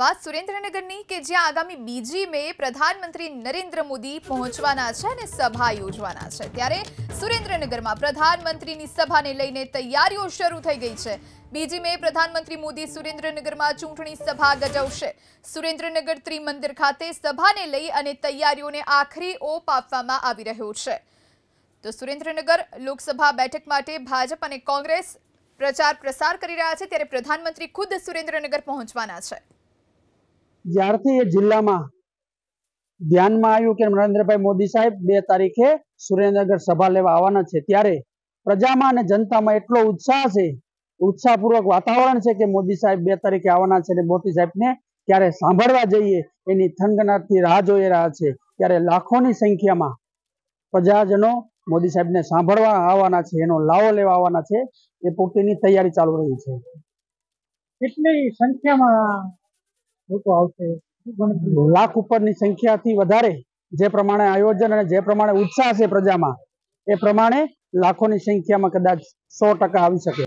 વાત સુરેન્દ્રનગરની કે જ્યાં આગામી બીજી મે પ્રધાનમંત્રી નરેન્દ્ર મોદી પહોંચવાના છે અને સભા યોજવાના છે ત્યારે સુરેન્દ્રનગરમાં પ્રધાનમંત્રીની સભાને લઈને તૈયારીઓ શરૂ થઈ ગઈ છે બીજી મે પ્રધાનમંત્રી મોદી સુરેન્દ્રનગરમાં ચૂંટણી સભા ગજવશે સુરેન્દ્રનગર ત્રિમંદિર ખાતે સભાને લઈ અને તૈયારીઓને આખરી ઓપ આપવામાં આવી રહ્યો છે તો સુરેન્દ્રનગર લોકસભા બેઠક માટે ભાજપ અને કોંગ્રેસ પ્રચાર પ્રસાર કરી રહ્યા છે ત્યારે પ્રધાનમંત્રી ખુદ સુરેન્દ્રનગર પહોંચવાના છે જ્યારથી એ જિલ્લામાં ધ્યાનમાં આવ્યું કે નરેન્દ્રભાઈ મોદી સાહેબ બે તારીખે સુરેન્દ્રનગર સભા લેવા આવવાના છે ત્યારે પ્રજામાં અને જનતામાં એટલો ઉત્સાહ છે ઉત્સાહપૂર્વક વાતાવરણ છે કે મોદી સાહેબ બે તારીખે આવવાના છે અને મોદી સાહેબને ત્યારે સાંભળવા જઈએ એની થનગનાટથી રાહ જોઈ રહ્યા છે ત્યારે લાખોની સંખ્યામાં પ્રજાજનો મોદી સાહેબને સાંભળવા આવવાના છે એનો લાવો લેવા આવવાના છે એ પોતીની તૈયારી ચાલુ રહી છે કેટલી સંખ્યામાં લોકો આવશે લાખ ઉપરની સંખ્યાથી વધારે જે પ્રમાણે આયોજન અને જે પ્રમાણે ઉત્સાહ છે પ્રજામાં એ પ્રમાણે લાખોની સંખ્યામાં કદાચ સો ટકા આવી શકે